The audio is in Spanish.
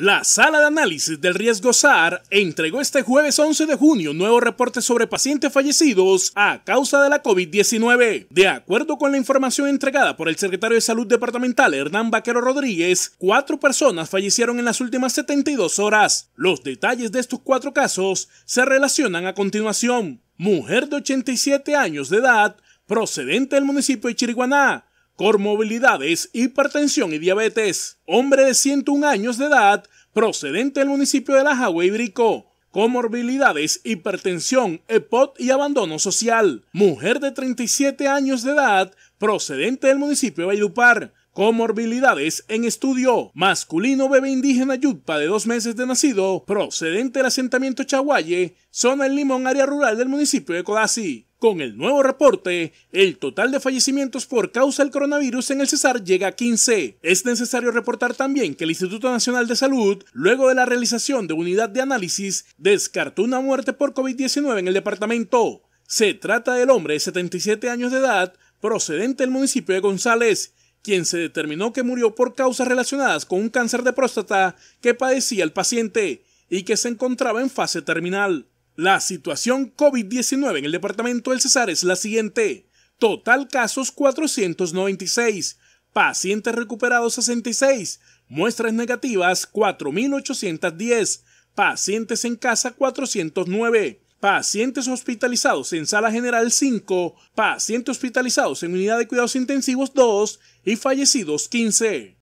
La Sala de Análisis del Riesgo SAR entregó este jueves 11 de junio nuevos nuevo reporte sobre pacientes fallecidos a causa de la COVID-19. De acuerdo con la información entregada por el secretario de Salud Departamental Hernán Vaquero Rodríguez, cuatro personas fallecieron en las últimas 72 horas. Los detalles de estos cuatro casos se relacionan a continuación. Mujer de 87 años de edad, procedente del municipio de Chiriguaná comorbilidades, hipertensión y diabetes. Hombre de 101 años de edad, procedente del municipio de La Jagua y Brico, Comorbilidades, hipertensión, EPOT y abandono social. Mujer de 37 años de edad, procedente del municipio de Valledupar. Comorbilidades en estudio. Masculino bebé indígena Yutpa de dos meses de nacido, procedente del asentamiento Chaguaye, zona El Limón, área rural del municipio de Codazzi. Con el nuevo reporte, el total de fallecimientos por causa del coronavirus en el Cesar llega a 15. Es necesario reportar también que el Instituto Nacional de Salud, luego de la realización de unidad de análisis, descartó una muerte por COVID-19 en el departamento. Se trata del hombre de 77 años de edad, procedente del municipio de González, quien se determinó que murió por causas relacionadas con un cáncer de próstata que padecía el paciente y que se encontraba en fase terminal. La situación COVID-19 en el departamento del Cesar es la siguiente. Total casos 496, pacientes recuperados 66, muestras negativas 4.810, pacientes en casa 409, pacientes hospitalizados en sala general 5, pacientes hospitalizados en unidad de cuidados intensivos 2 y fallecidos 15.